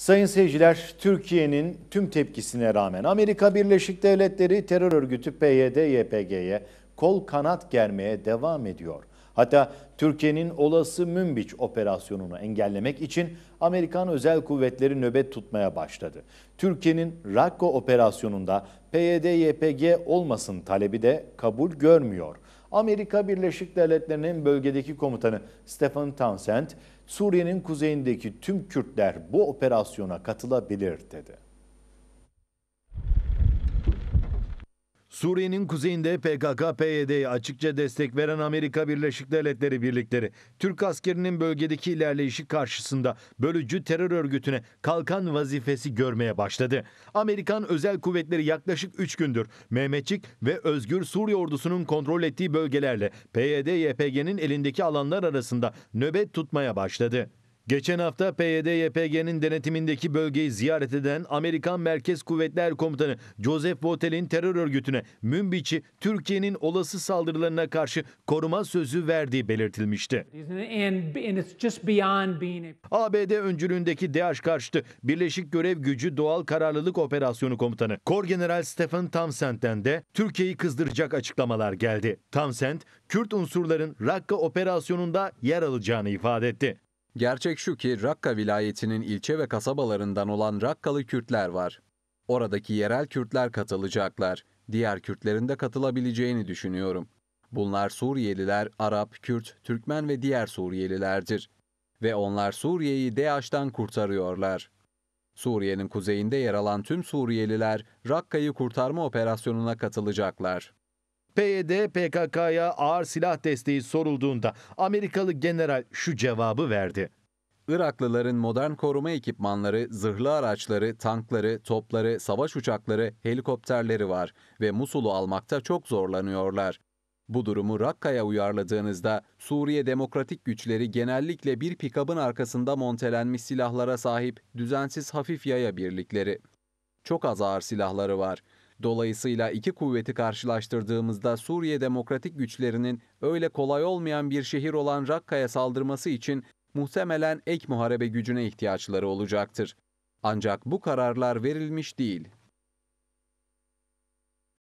Sayın seyirciler, Türkiye'nin tüm tepkisine rağmen Amerika Birleşik Devletleri terör örgütü PYD-YPG'ye kol kanat germeye devam ediyor. Hatta Türkiye'nin olası Münbiç operasyonunu engellemek için Amerikan özel kuvvetleri nöbet tutmaya başladı. Türkiye'nin Rakko operasyonunda PYD-YPG olmasın talebi de kabul görmüyor. Amerika Birleşik Devletleri'nin bölgedeki komutanı Stephen Townsend, Suriye'nin kuzeyindeki tüm Kürtler bu operasyona katılabilir dedi. Suriye'nin kuzeyinde PKK-PYD'ye açıkça destek veren Amerika Birleşik Devletleri birlikleri, Türk askerinin bölgedeki ilerleyişi karşısında bölücü terör örgütüne kalkan vazifesi görmeye başladı. Amerikan özel kuvvetleri yaklaşık 3 gündür Mehmetçik ve Özgür Suriye ordusunun kontrol ettiği bölgelerle PYD-YPG'nin elindeki alanlar arasında nöbet tutmaya başladı. Geçen hafta PYD-YPG'nin denetimindeki bölgeyi ziyaret eden Amerikan Merkez Kuvvetler Komutanı Joseph Votel'in terör örgütüne Münbiç'i Türkiye'nin olası saldırılarına karşı koruma sözü verdiği belirtilmişti. ABD öncülüğündeki DAEŞ karşıtı Birleşik Görev Gücü Doğal Kararlılık Operasyonu Komutanı Kor General Stephen Townsend'den de Türkiye'yi kızdıracak açıklamalar geldi. Townsend, Kürt unsurların Rakka operasyonunda yer alacağını ifade etti. Gerçek şu ki Rakka vilayetinin ilçe ve kasabalarından olan Rakkalı Kürtler var. Oradaki yerel Kürtler katılacaklar. Diğer Kürtlerin de katılabileceğini düşünüyorum. Bunlar Suriyeliler, Arap, Kürt, Türkmen ve diğer Suriyelilerdir. Ve onlar Suriye'yi DAEŞ'ten kurtarıyorlar. Suriye'nin kuzeyinde yer alan tüm Suriyeliler Rakka'yı kurtarma operasyonuna katılacaklar. PYD PKK'ya ağır silah desteği sorulduğunda Amerikalı general şu cevabı verdi. Iraklıların modern koruma ekipmanları, zırhlı araçları, tankları, topları, savaş uçakları, helikopterleri var ve Musul'u almakta çok zorlanıyorlar. Bu durumu Rakka'ya uyarladığınızda Suriye demokratik güçleri genellikle bir pikabın arkasında montelenmiş silahlara sahip düzensiz hafif yaya birlikleri. Çok az ağır silahları var. Dolayısıyla iki kuvveti karşılaştırdığımızda Suriye demokratik güçlerinin öyle kolay olmayan bir şehir olan Rakka'ya saldırması için muhtemelen ek muharebe gücüne ihtiyaçları olacaktır. Ancak bu kararlar verilmiş değil.